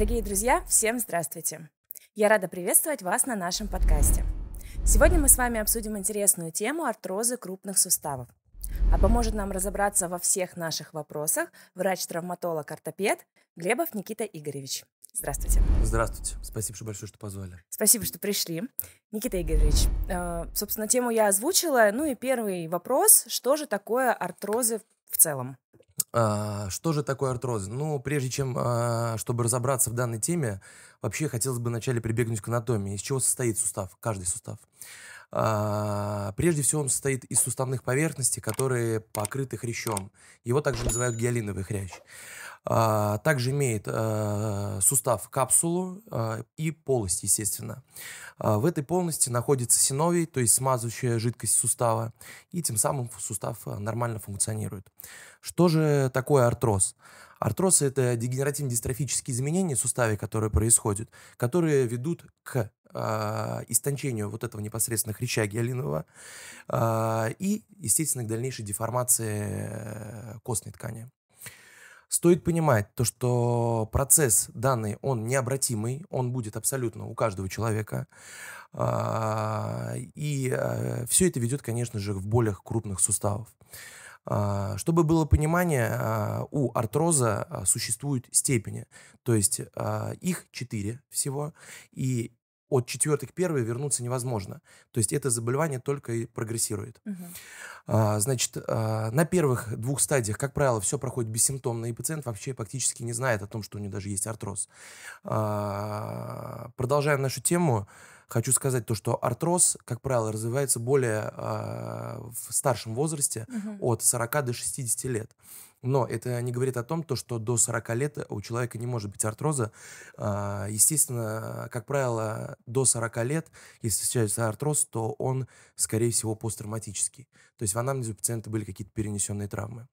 Дорогие друзья, всем здравствуйте! Я рада приветствовать вас на нашем подкасте. Сегодня мы с вами обсудим интересную тему артрозы крупных суставов. А поможет нам разобраться во всех наших вопросах врач-травматолог-ортопед Глебов Никита Игоревич. Здравствуйте. Здравствуйте. Спасибо большое, что позвали. Спасибо, что пришли. Никита Игоревич, э, собственно, тему я озвучила. Ну и первый вопрос, что же такое артрозы в целом? А, что же такое артроз? Ну, прежде чем, а, чтобы разобраться в данной теме, вообще хотелось бы вначале прибегнуть к анатомии. Из чего состоит сустав, каждый сустав? А, прежде всего он состоит из суставных поверхностей, которые покрыты хрящом. Его также называют гиалиновый хрящ. А, также имеет э, сустав капсулу э, и полость, естественно. А, в этой полости находится синовий, то есть смазывающая жидкость сустава, и тем самым сустав э, нормально функционирует. Что же такое артроз? Артроз – это дегенеративно-дистрофические изменения в суставе, которые происходят, которые ведут к э, истончению вот этого непосредственно хряща гиалинового э, и, естественно, к дальнейшей деформации костной ткани. Стоит понимать то, что процесс данный, он необратимый, он будет абсолютно у каждого человека. А, и э, все это ведет, конечно же, в болях крупных суставов. А, чтобы было понимание, а, у артроза существуют степени, то есть их четыре всего, и от четвертой к первой вернуться невозможно. То есть это заболевание только и прогрессирует. Угу. А, значит, а, на первых двух стадиях, как правило, все проходит бессимптомно, и пациент вообще практически не знает о том, что у него даже есть артроз. А, продолжая нашу тему, хочу сказать то, что артроз, как правило, развивается более а, в старшем возрасте, угу. от 40 до 60 лет. Но это не говорит о том, то, что до 40 лет у человека не может быть артроза. А, естественно, как правило, до 40 лет, если встречается артроз, то он, скорее всего, посттравматический. То есть в анамнезе у пациента были какие-то перенесенные травмы.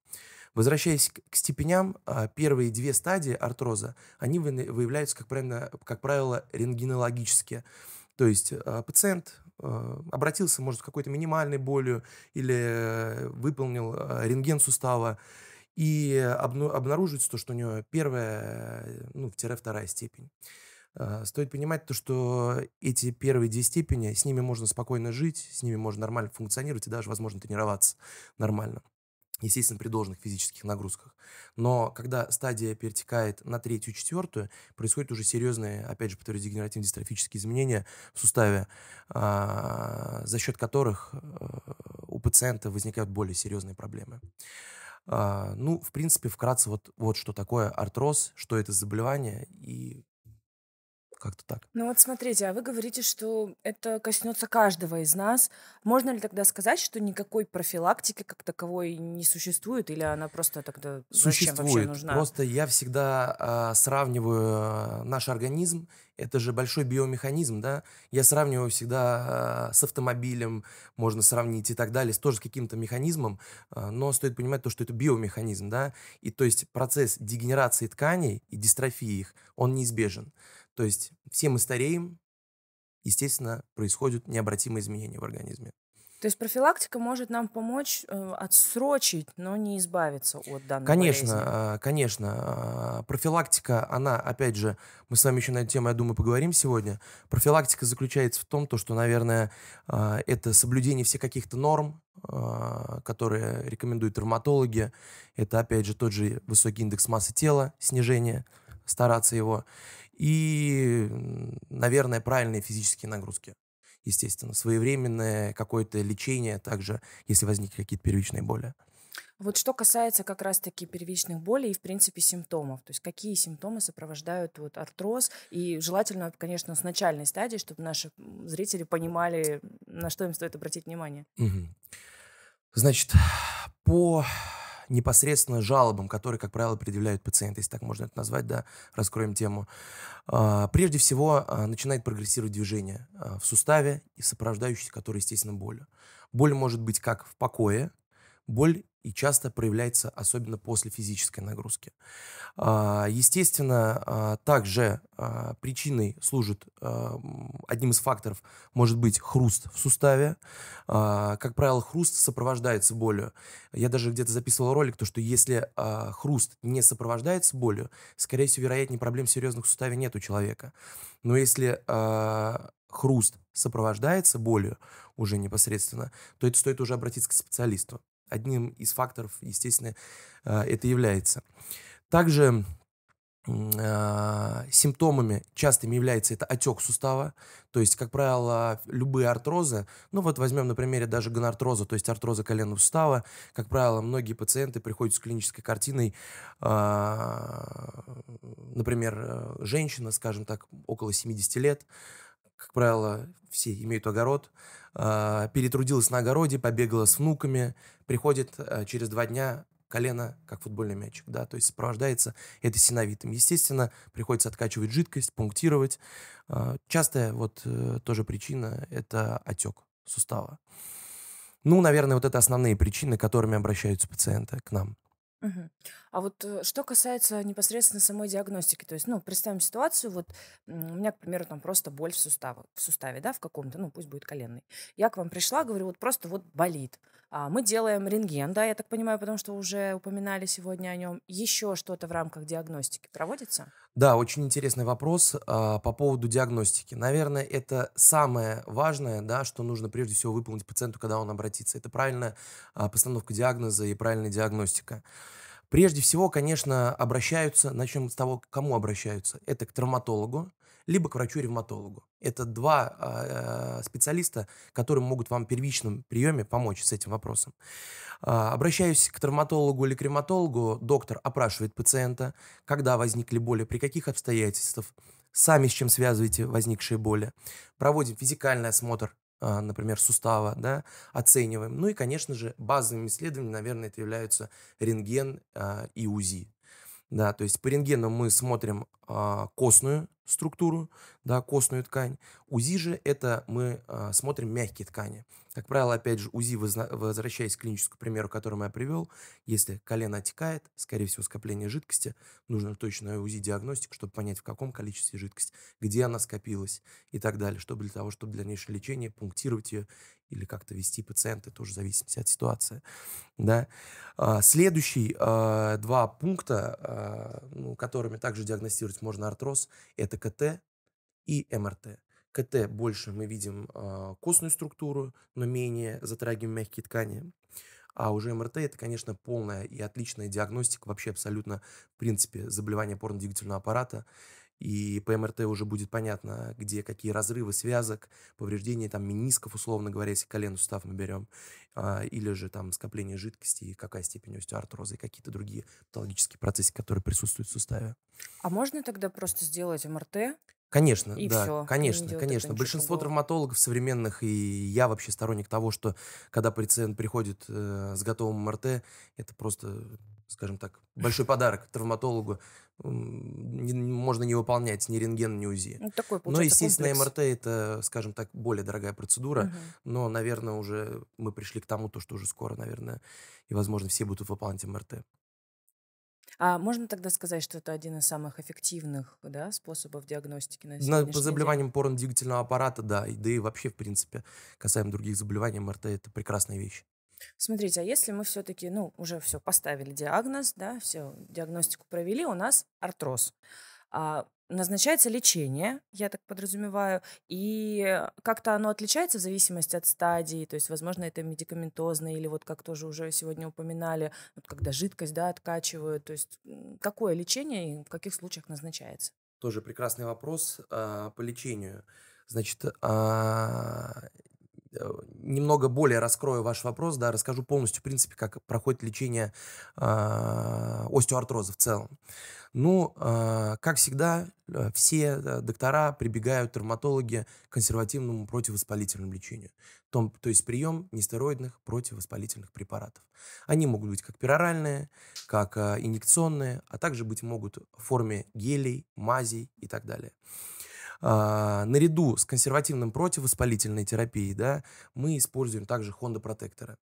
Возвращаясь к степеням, а, первые две стадии артроза, они выявляются, как правило, как правило рентгенологически. То есть а, пациент э, обратился, может, с какой-то минимальной болью или э, выполнил э, рентген сустава, и обнаруживается то, что у него первая, ну, в тире вторая степень. А, стоит понимать то, что эти первые две степени, с ними можно спокойно жить, с ними можно нормально функционировать и даже, возможно, тренироваться нормально. Естественно, при должных физических нагрузках. Но когда стадия перетекает на третью, четвертую, происходят уже серьезные, опять же, повторюсь, дегенеративно дистрофические изменения в суставе, а, за счет которых э, у пациента возникают более серьезные проблемы. А, ну, в принципе, вкратце вот, вот что такое артроз, что это заболевание и как-то так. Ну вот смотрите, а вы говорите, что это коснется каждого из нас. Можно ли тогда сказать, что никакой профилактики как таковой не существует, или она просто тогда существует. зачем вообще нужна? Просто я всегда э, сравниваю а, наш организм, это же большой биомеханизм, да? Я сравниваю всегда э, с автомобилем, можно сравнить и так далее, с тоже с каким-то механизмом, э, но стоит понимать то, что это биомеханизм, да? И то есть процесс дегенерации тканей и дистрофии их, он неизбежен. То есть все мы стареем, естественно, происходят необратимые изменения в организме. То есть профилактика может нам помочь э, отсрочить, но не избавиться от данной конечно, болезни. А, конечно, а, профилактика, она, опять же, мы с вами еще на эту тему, я думаю, поговорим сегодня. Профилактика заключается в том, то, что, наверное, а, это соблюдение всех каких-то норм, которые рекомендуют травматологи. Это, опять же, тот же высокий индекс массы тела, снижение, стараться его и, наверное, правильные физические нагрузки. Естественно, своевременное какое-то лечение также, если возникли какие-то первичные боли. Вот что касается как раз-таки первичных болей и, в принципе, симптомов. То есть какие симптомы сопровождают вот артроз? И желательно, конечно, с начальной стадии, чтобы наши зрители понимали, на что им стоит обратить внимание. Угу. Значит, по непосредственно жалобам, которые, как правило, предъявляют пациенты, если так можно это назвать, да, раскроем тему. А, прежде всего, а, начинает прогрессировать движение а, в суставе и сопровождающейся, которое, естественно, болью. Боль может быть как в покое, боль и часто проявляется особенно после физической нагрузки. А, естественно, а, также а, причиной служит, одним из факторов может быть хруст в суставе. Как правило, хруст сопровождается болью. Я даже где-то записывал ролик, то что если хруст не сопровождается болью, скорее всего, вероятнее проблем серьезных в суставе нет у человека. Но если хруст сопровождается болью уже непосредственно, то это стоит уже обратиться к специалисту. Одним из факторов, естественно, э, это является. Также э, симптомами частыми является это отек сустава, то есть, как правило, любые артрозы, ну вот возьмем на примере даже гонартроза, то есть артроза коленного сустава, как правило, многие пациенты приходят с клинической картиной, э, например, женщина, скажем так, около 70 лет, как правило, все имеют огород, а, перетрудилась на огороде, побегала с внуками, приходит а, через два дня колено, как футбольный мячик, да, то есть сопровождается это синовитом. Естественно, приходится откачивать жидкость, пунктировать. А, частая вот э, тоже причина – это отек сустава. Ну, наверное, вот это основные причины, которыми обращаются пациенты к нам. Угу. А вот э, что касается непосредственно самой диагностики, то есть, ну, представим ситуацию, вот у меня, к примеру, там просто боль в суставе, в суставе, да, в каком-то, ну, пусть будет коленный. Я к вам пришла, говорю, вот просто вот болит. А мы делаем рентген, да, я так понимаю, потому что уже упоминали сегодня о нем. Еще что-то в рамках диагностики проводится? Да, очень интересный вопрос а, по поводу диагностики. Наверное, это самое важное, да, что нужно прежде всего выполнить пациенту, когда он обратится. Это правильная а, постановка диагноза и правильная диагностика. Прежде всего, конечно, обращаются, начнем с того, к кому обращаются. Это к травматологу, либо к врачу-ревматологу. Это два а, э, специалиста, которые могут вам в первичном приеме помочь с этим вопросом. Э, обращаюсь к травматологу или к ревматологу, доктор опрашивает пациента, когда возникли боли, при каких обстоятельствах, сами с чем связываете возникшие боли. Проводим физикальный осмотр а, например, сустава, да, оцениваем. Ну и, конечно же, базовыми исследованиями, наверное, это являются рентген а, и УЗИ. Да, то есть по рентгену мы смотрим а, костную структуру, да, костную ткань. УЗИ же это мы а, смотрим мягкие ткани. Как правило, опять же, УЗИ, возвращаясь к клиническому примеру, который я привел, если колено отекает, скорее всего, скопление жидкости, нужно точная УЗИ-диагностика, чтобы понять, в каком количестве жидкость, где она скопилась и так далее, чтобы для того, чтобы дальнейшее лечение, пунктировать ее или как-то вести пациента, тоже в зависимости от ситуации. Да. А, следующий а, два пункта, а, ну, которыми также диагностируется есть можно артроз, это КТ и МРТ. КТ больше мы видим э, костную структуру, но менее затрагиваем мягкие ткани. А уже МРТ это, конечно, полная и отличная диагностика вообще абсолютно, в принципе, заболевания порно-двигательного аппарата. И по МРТ уже будет понятно, где какие разрывы связок, повреждения там менисков, условно говоря, если колен сустав мы берем, а, или же там скопление жидкости, какая степень остеоартроза и какие-то другие патологические процессы, которые присутствуют в суставе. А можно тогда просто сделать МРТ? Конечно, и да, все. конечно, конечно. Большинство другого. травматологов современных, и я вообще сторонник того, что когда пациент приходит э, с готовым МРТ, это просто скажем так, большой подарок травматологу. можно не выполнять ни рентген, ни УЗИ. Ну, такой, но, естественно, комплекс. МРТ это, скажем так, более дорогая процедура. Угу. Но, наверное, уже мы пришли к тому, то, что уже скоро, наверное, и, возможно, все будут выполнять МРТ. А можно тогда сказать, что это один из самых эффективных да, способов диагностики на сегодняшний на, По заболеваниям порно-двигательного аппарата, да, и, да и вообще, в принципе, касаемо других заболеваний, МРТ — это прекрасная вещь. Смотрите, а если мы все-таки, ну, уже все поставили диагноз, да, все, диагностику провели, у нас артроз. А, назначается лечение, я так подразумеваю, и как-то оно отличается в зависимости от стадии, то есть, возможно, это медикаментозно, или вот как тоже уже сегодня упоминали, вот когда жидкость, да, откачивают, то есть какое лечение и в каких случаях назначается? Тоже прекрасный вопрос а, по лечению. Значит, а, Э, немного более раскрою ваш вопрос, да, расскажу полностью, в принципе, как проходит лечение э, остеоартроза в целом. Ну, э, как всегда, э, все э, доктора прибегают, травматологи, к консервативному противовоспалительному лечению. То, то есть прием нестероидных противовоспалительных препаратов. Они могут быть как пероральные, как э, инъекционные, а также быть могут в форме гелей, мазей и так далее. А, наряду с консервативным противовоспалительной терапией да, мы используем также хондопротекторы.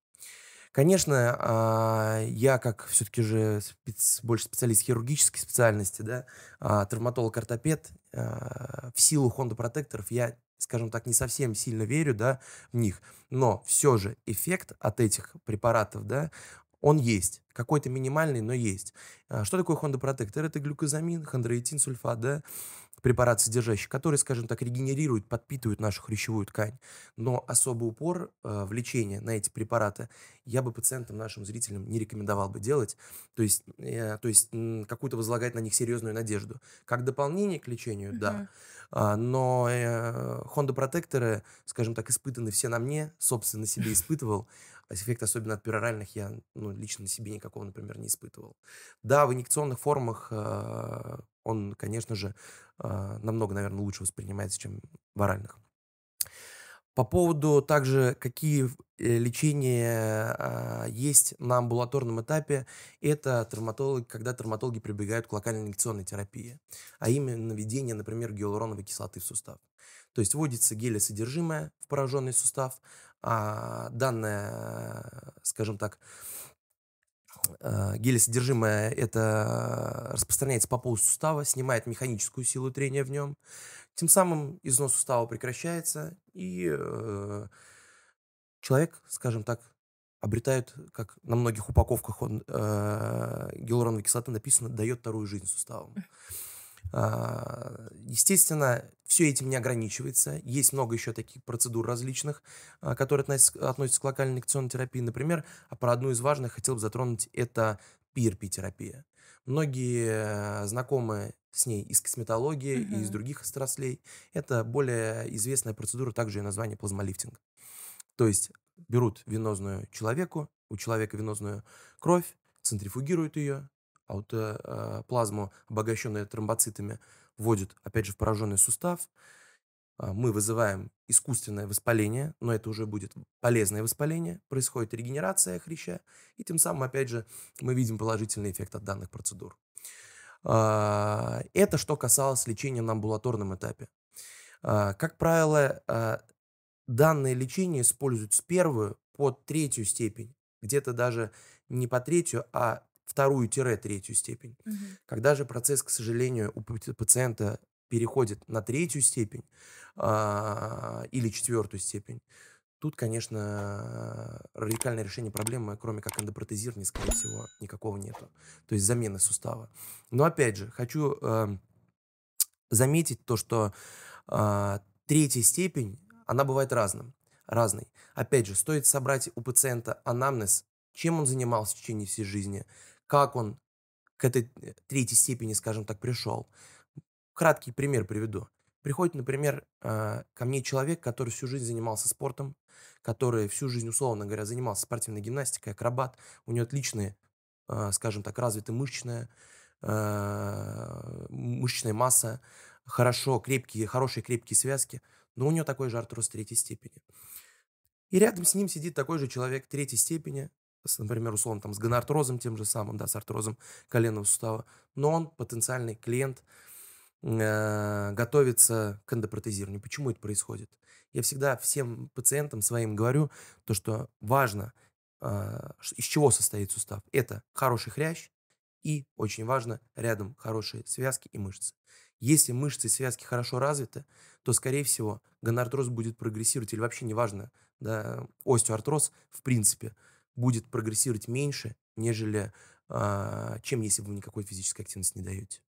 Конечно, а, я как все-таки же спец, больше специалист хирургической специальности, да, а, травматолог-ортопед, а, в силу хондопротекторов я, скажем так, не совсем сильно верю да, в них, но все же эффект от этих препаратов, да, он есть. Какой-то минимальный, но есть. Что такое хондопротектор? Это глюкозамин, хондроитин, сульфат, да? препарат содержащий, который, скажем так, регенерирует, подпитывает нашу хрящевую ткань. Но особый упор э, в лечении на эти препараты я бы пациентам, нашим зрителям не рекомендовал бы делать, то есть, э, то есть какую-то возлагать на них серьезную надежду. Как дополнение к лечению, mm-hmm. да, а, но э, Honda протекторы, скажем так, испытаны все на мне, собственно, себе испытывал, эффект особенно от пероральных я ну, лично на себе никакого, например, не испытывал. Да, в инъекционных формах э, он, конечно же, а, намного, наверное, лучше воспринимается, чем в оральных. По поводу также, какие э, лечения а, есть на амбулаторном этапе, это травматологи, когда травматологи прибегают к локальной инъекционной терапии, а именно введение, например, гиалуроновой кислоты в сустав. То есть вводится гель-содержимое в пораженный сустав, а данная, скажем так, Э, гель-содержимое это распространяется по полу сустава, снимает механическую силу трения в нем. Тем самым износ сустава прекращается, и э, человек, скажем так, обретает, как на многих упаковках он, э, гиалуроновой кислоты написано, дает вторую жизнь суставам. А, естественно, все этим не ограничивается. Есть много еще таких процедур различных, а, которые относятся, к локальной инъекционной терапии. Например, а про одну из важных хотел бы затронуть, это ПИРП терапия Многие э, знакомы с ней из косметологии угу. и из других отраслей. Это более известная процедура, также и название плазмолифтинг. То есть берут венозную человеку, у человека венозную кровь, центрифугируют ее, а вот э, а, плазму обогащенную тромбоцитами, вводит, опять же, в пораженный сустав. А, мы вызываем искусственное воспаление, но это уже будет полезное воспаление, происходит регенерация хряща, и тем самым, опять же, мы видим положительный эффект от данных процедур. А, это что касалось лечения на амбулаторном этапе. Как правило, данное лечение используют с первую по третью степень, где-то даже не по третью, а вторую-третью степень. Угу. Когда же процесс, к сожалению, у пациента переходит на третью степень а, или четвертую степень, тут, конечно, радикальное решение проблемы, кроме как эндопротезирования, скорее всего, никакого нету. То есть замена сустава. Но опять же, хочу э, заметить то, что э, третья степень, она бывает разным, разной. Опять же, стоит собрать у пациента анамнез, чем он занимался в течение всей жизни, как он к этой э, третьей степени, скажем так, пришел. Краткий пример приведу. Приходит, например, э, ко мне человек, который всю жизнь занимался спортом, который всю жизнь, условно говоря, занимался спортивной гимнастикой, акробат, у него отличная, э, скажем так, развитая мышечная, мышечная масса, хорошо, крепкие, хорошие крепкие связки, но у него такой же артроз третьей степени. И рядом с ним сидит такой же человек третьей степени, с, например, условно там, с гонартрозом тем же самым, да, с артрозом коленного сустава, но он потенциальный клиент, э, готовится к эндопротезированию. Почему это происходит? Я всегда всем пациентам своим говорю то, что важно, э, из чего состоит сустав. Это хороший хрящ и, очень важно, рядом хорошие связки и мышцы. Если мышцы и связки хорошо развиты, то, скорее всего, гонартроз будет прогрессировать или вообще неважно, да, остеоартроз в принципе – будет прогрессировать меньше, нежели а, чем если вы никакой физической активности не даете.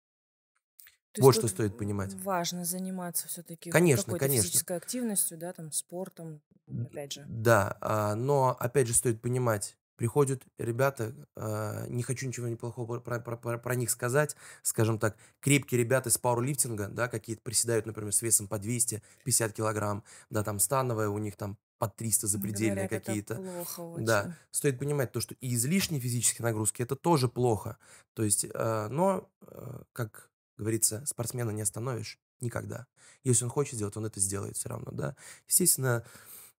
То вот что стоит понимать. Важно заниматься все-таки какой-то конечно. физической активностью, да, там спортом, опять же. Да, а, но опять же стоит понимать, приходят ребята, э, не хочу ничего неплохого про, про, про, про них сказать, скажем так, крепкие ребята из пауэрлифтинга, да, какие-то приседают, например, с весом по 250 килограмм, да, там становая, у них там под 300 запредельные какие-то. плохо очень. Да, стоит понимать то, что и излишние физические нагрузки это тоже плохо. То есть, э, но, э, как говорится, спортсмена не остановишь никогда. Если он хочет сделать, он это сделает все равно, да. Естественно,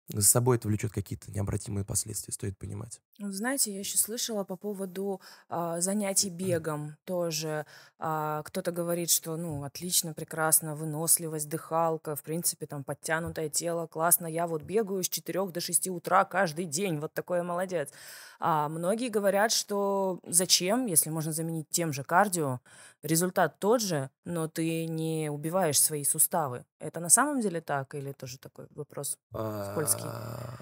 за собой это влечет какие-то необратимые последствия, стоит понимать. Ну, знаете, я еще слышала по поводу а, занятий бегом тоже. А, кто-то говорит, что, ну, отлично, прекрасно, выносливость, дыхалка, в принципе, там, подтянутое тело, классно. Я вот бегаю с 4 до 6 утра каждый день, вот такой молодец. А многие говорят, что зачем, если можно заменить тем же кардио, результат тот же, но ты не убиваешь свои суставы. Это на самом деле так или тоже такой вопрос скользкий? А,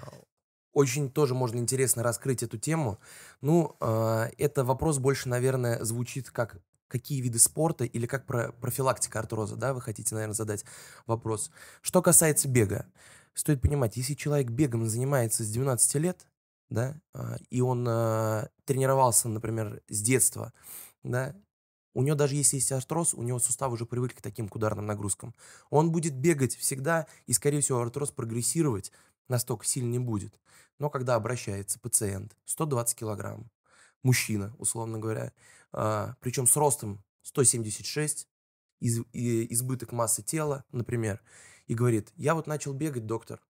очень тоже можно интересно раскрыть эту тему. Ну, э, это вопрос больше, наверное, звучит как какие виды спорта или как про профилактика артроза, да, вы хотите, наверное, задать вопрос. Что касается бега, стоит понимать, если человек бегом занимается с 12 лет, да, а, и он э, тренировался, например, с детства, да, у него даже если есть артроз, у него суставы уже привыкли к таким к ударным нагрузкам. Он будет бегать всегда, и, скорее всего, артроз прогрессировать настолько сильно не будет. Но когда обращается пациент, 120 килограмм, мужчина, условно говоря, а, причем с ростом 176, из, и, избыток массы тела, например, и говорит, я вот начал бегать, доктор,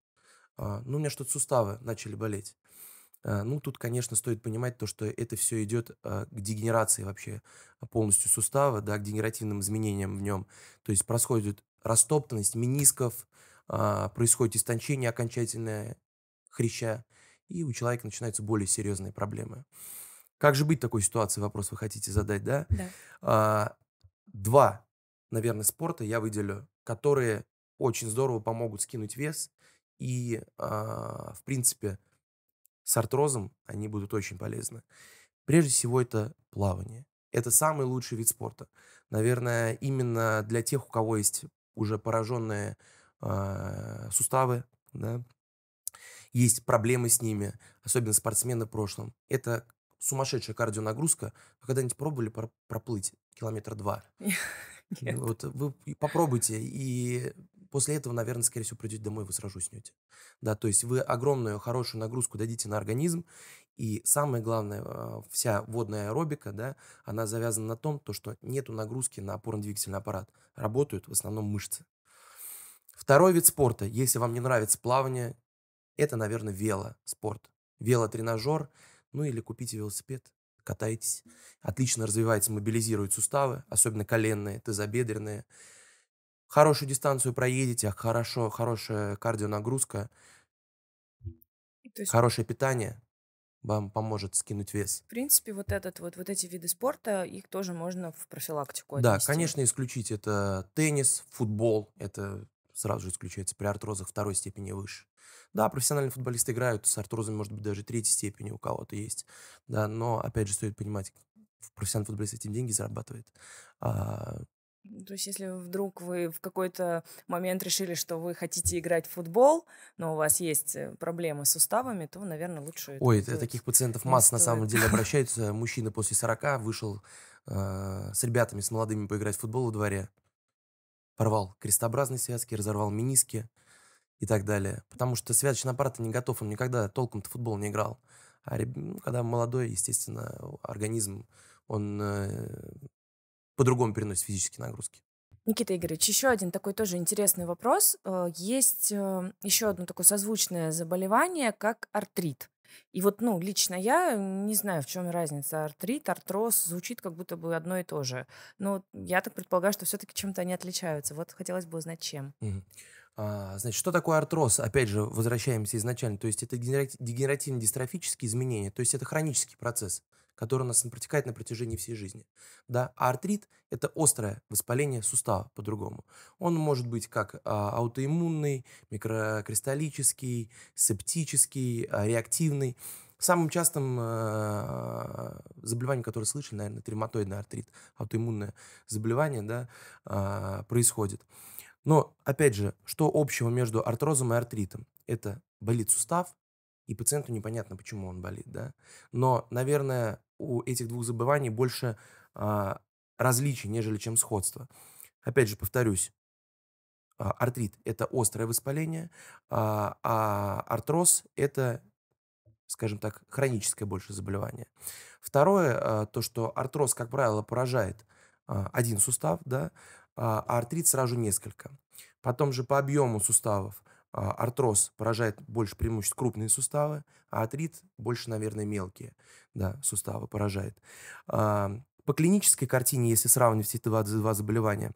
а, ну, у меня что-то суставы начали болеть. А, ну, тут, конечно, стоит понимать то, что это все идет к дегенерации вообще полностью сустава, да, к дегенеративным изменениям в нем. То есть происходит растоптанность менисков, а, происходит истончение окончательное хряща, и у человека начинаются более серьезные проблемы. Как же быть в такой ситуации? Вопрос вы хотите задать, да? Да. А, два, наверное, спорта я выделю, которые очень здорово помогут скинуть вес. И, а, в принципе, с артрозом они будут очень полезны. Прежде всего, это плавание. Это самый лучший вид спорта. Наверное, именно для тех, у кого есть уже пораженные э, суставы, да, есть проблемы с ними, особенно спортсмены в прошлом. Это сумасшедшая кардионагрузка. Вы когда-нибудь пробовали проплыть километр два? Нет. Вот вы попробуйте, и после этого, наверное, скорее всего, придете домой, вы сразу уснете. Да, то есть вы огромную хорошую нагрузку дадите на организм, и самое главное, а, вся водная аэробика, да, она завязана на том, то, что нету нагрузки на опорно-двигательный аппарат. Работают в основном мышцы. Второй вид спорта, если вам не нравится плавание, это, наверное, велоспорт. Велотренажер, ну или купите велосипед, катайтесь. Отлично развивается, мобилизирует суставы, особенно коленные, тазобедренные. Хорошую дистанцию проедете, а хорошо, хорошая кардионагрузка, есть... хорошее питание вам поможет скинуть вес. В принципе, вот этот вот, вот эти виды спорта, их тоже можно в профилактику отнести. Да, конечно, исключить это теннис, футбол, это сразу же исключается при артрозах второй степени выше. Да, профессиональные футболисты играют с артрозами, может быть, даже третьей степени у кого-то есть. Да, но, опять же, стоит понимать, профессиональный футболист этим деньги зарабатывает. А, то есть, если вдруг вы в какой-то момент решили, что вы хотите играть в футбол, но у вас есть э, проблемы с суставами, то, наверное, лучше... Ой, это таких пациентов масса на самом деле обращаются. Мужчина после 40 вышел э, с ребятами, с молодыми поиграть в футбол во дворе порвал крестообразные связки, разорвал миниски и так далее. Потому что связочный аппарат не готов, он никогда толком-то футбол не играл. А ну, когда молодой, естественно, организм, он э, по-другому переносит физические нагрузки. Никита Игоревич, еще один такой тоже интересный вопрос. Э, есть э, еще одно такое созвучное заболевание, как артрит. И вот, ну, лично я не знаю, в чем разница. Артрит, артроз звучит как будто бы одно и то же. Но я так предполагаю, что все-таки чем-то они отличаются. Вот хотелось бы узнать, чем. Угу. значит, что такое артроз? Опять же, возвращаемся изначально. То есть это дегенеративно-дистрофические изменения, то есть это хронический процесс который у нас протекает на протяжении всей жизни. Да? А артрит – это острое воспаление сустава по-другому. Он может быть как а, аутоиммунный, микрокристаллический, септический, а, реактивный. Самым частым э, заболеванием, которое слышали, наверное, это артрит, аутоиммунное заболевание, да, э, происходит. Но, опять же, что общего между артрозом и артритом? Это болит сустав, и пациенту непонятно, почему он болит, да. Но, наверное, у этих двух заболеваний больше а, различий, нежели чем сходства. Опять же, повторюсь, а, артрит – это острое воспаление, а, а артроз – это, скажем так, хроническое больше заболевание. Второе, а, то, что артроз, как правило, поражает а, один сустав, да, а, а артрит сразу несколько. Потом же по объему суставов – а, артроз поражает больше преимущественно крупные суставы, а артрит больше, наверное, мелкие да, суставы поражает. А, по клинической картине, если сравнивать эти два, два заболевания,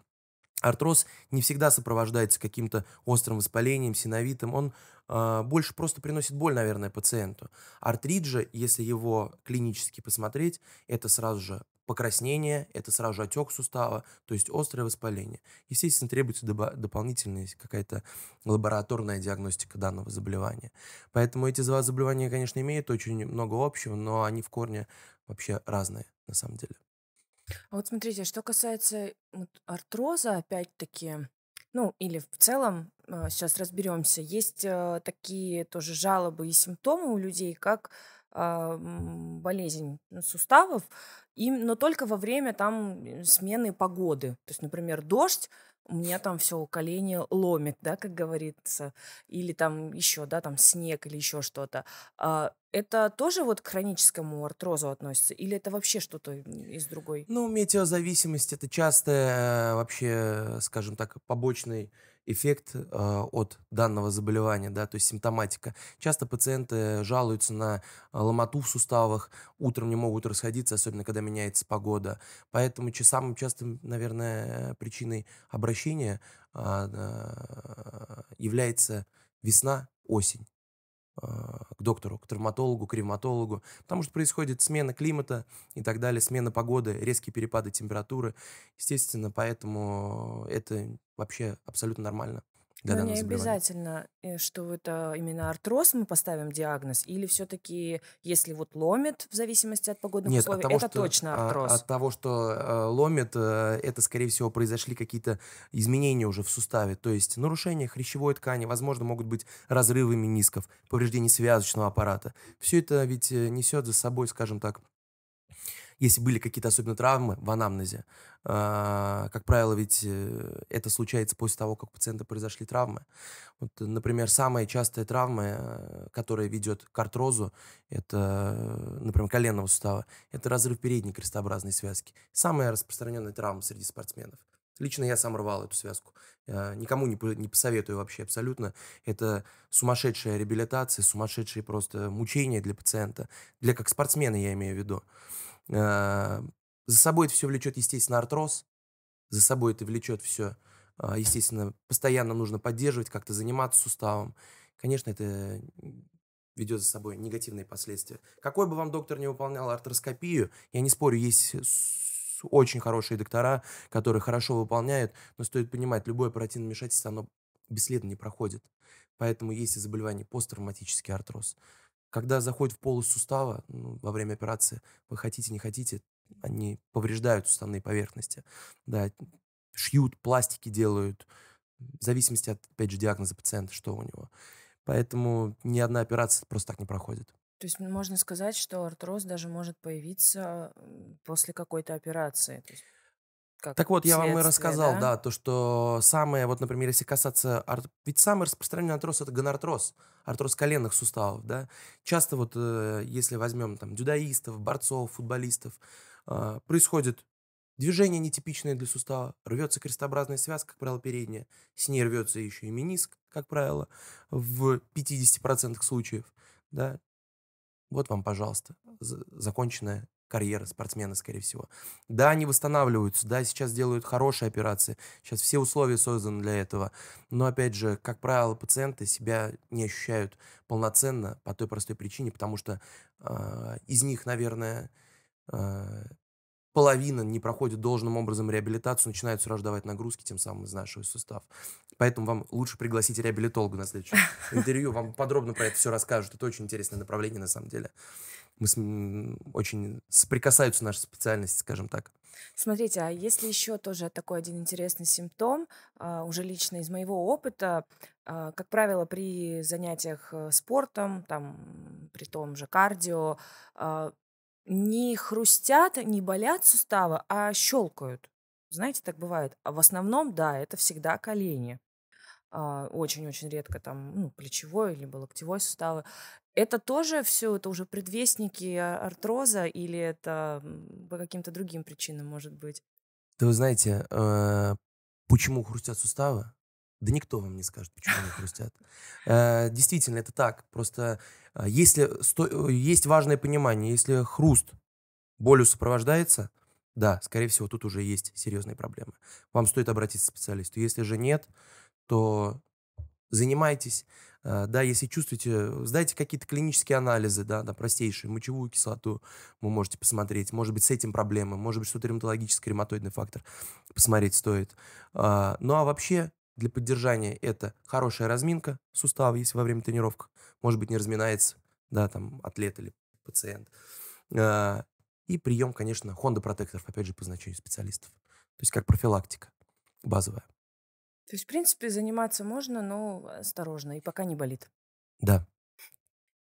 артроз не всегда сопровождается каким-то острым воспалением, синовитом, он э, больше просто приносит боль, наверное, пациенту. Артрит же, если его клинически посмотреть, это сразу же Покраснение – это сразу же отек сустава, то есть острое воспаление. Естественно, требуется дополнительная какая-то лабораторная диагностика данного заболевания. Поэтому эти два заболевания, конечно, имеют очень много общего, но они в корне вообще разные на самом деле. А вот смотрите, что касается артроза, опять-таки, ну или в целом, сейчас а, разберемся, есть э, такие тоже жалобы и симптомы у людей, как а, болезнь суставов, и, но только во время там э, смены погоды. То есть, например, дождь, у меня там все колени ломит, да, как говорится, или там еще, да, там снег или еще что-то. А это тоже вот к хроническому артрозу относится, или это вообще что-то из другой? Ну, метеозависимость это частая э, вообще, скажем так, побочный эффект э, от данного заболевания, да, то есть симптоматика. Часто пациенты жалуются на а, ломоту в суставах, утром не могут расходиться, особенно когда меняется погода. Поэтому самым частым, наверное, причиной обращения э, является весна, осень. А, к доктору, к травматологу, к ревматологу, потому что происходит смена климата и так далее, смена погоды, резкие перепады температуры. Естественно, поэтому это вообще абсолютно нормально. Но не обязательно, э, что это а, именно артроз мы поставим диагноз, или все-таки, если вот ломит в зависимости от погодных Нет, условий, от того, это что, точно а, артроз. От того, что э, ломит, э, это, скорее всего, произошли какие-то изменения уже в суставе, то есть нарушение хрящевой ткани, возможно, могут быть разрывы менисков, повреждение связочного аппарата. Все это ведь несет за собой, скажем так, если были какие-то особенно травмы в анамнезе, а, как правило, ведь э, это случается после того, как у пациента произошли травмы. Вот, например, самая частая травма, э, которая ведет к артрозу, это, э, например, коленного сустава, это разрыв передней крестообразной связки. Самая распространенная травма среди спортсменов. Лично я сам рвал эту связку. Э, никому не, не посоветую вообще абсолютно. Это сумасшедшая реабилитация, сумасшедшие просто мучения для пациента. Для как спортсмена я имею в виду. Э, за собой это все влечет, естественно, артроз. За собой это влечет все. А, естественно, постоянно нужно поддерживать, как-то заниматься суставом. Конечно, это ведет за собой негативные последствия. Какой бы вам доктор не выполнял артроскопию, я не спорю, есть очень хорошие доктора, которые хорошо выполняют, но стоит понимать, любое оперативное вмешательство, оно бесследно не проходит. Поэтому есть и заболевание посттравматический артроз. Когда заходит в полость сустава ну, во время операции, вы хотите, не хотите, они повреждают суставные поверхности. Да, шьют, пластики делают, в зависимости от, опять же, диагноза пациента, что у него. Поэтому ни одна операция просто так не проходит. То есть можно сказать, что артроз даже может появиться после какой-то операции. То есть как так вот, я вам и рассказал, да? да, то, что самое, вот, например, если касаться, ар... ведь самый распространенный артроз это гонартроз, артроз коленных суставов, да. Часто вот, э, если возьмем там дюдаистов, борцов, футболистов, а, происходит движение нетипичное для сустава, рвется крестообразная связка, как правило, передняя, с ней рвется еще и мениск, как правило, в 50% случаев, да. Вот вам, пожалуйста. Законченная карьера спортсмена, скорее всего. Да, они восстанавливаются, да, сейчас делают хорошие операции, сейчас все условия созданы для этого, но, опять же, как правило, пациенты себя не ощущают полноценно по той простой причине, потому что э, из них, наверное, а, половина не проходит должным образом реабилитацию, начинают сразу давать нагрузки, тем самым изнашивая сустав. Поэтому вам лучше пригласить реабилитолога на следующее интервью, вам подробно про это все расскажут. Это очень интересное направление, на самом деле. Мы с... очень соприкасаются наши специальности, скажем так. Смотрите, а если еще тоже такой один интересный симптом, а, уже лично из моего опыта, а, как правило, при занятиях э, спортом, там, при том же кардио, а, не хрустят, не болят суставы, а щелкают. Знаете, так бывает. А в основном, да, это всегда колени. А, очень-очень редко там ну, плечевой или локтевой суставы. Это тоже все, это уже предвестники артроза или это по каким-то другим причинам может быть? Да вы знаете, э, почему хрустят суставы? Да никто вам не скажет, почему они хрустят. Э, действительно, это так. Просто а если сто... Э, есть важное понимание, если хруст болью сопровождается, да, скорее всего, тут уже есть серьезные проблемы. Вам стоит обратиться к специалисту. Если же нет, то занимайтесь, а, да, если чувствуете, сдайте какие-то клинические анализы, да, да, простейшие, мочевую кислоту вы можете посмотреть, может быть, с этим проблемы, может быть, что-то ревматологический, ревматоидный фактор посмотреть стоит. А, ну, а вообще для поддержания это хорошая разминка сустава, если во время тренировок, может быть, не разминается, да, там, атлет или пациент. А, и прием, конечно, Honda протекторов, опять же, по значению специалистов. То есть как профилактика базовая. То есть, в принципе, заниматься можно, но осторожно, и пока не болит. Да,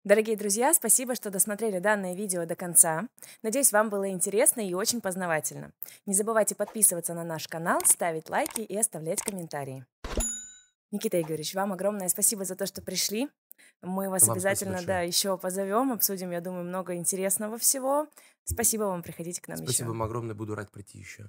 Дорогие друзья, спасибо, что досмотрели данное видео до конца. Надеюсь, вам было интересно и очень познавательно. Не забывайте подписываться на наш канал, ставить лайки и оставлять комментарии. Никита Игоревич, вам огромное спасибо за то, что пришли. Мы вас вам обязательно, да, еще позовем, обсудим, я думаю, много интересного всего. Спасибо вам, приходите к нам спасибо еще. Спасибо вам огромное, буду рад прийти еще.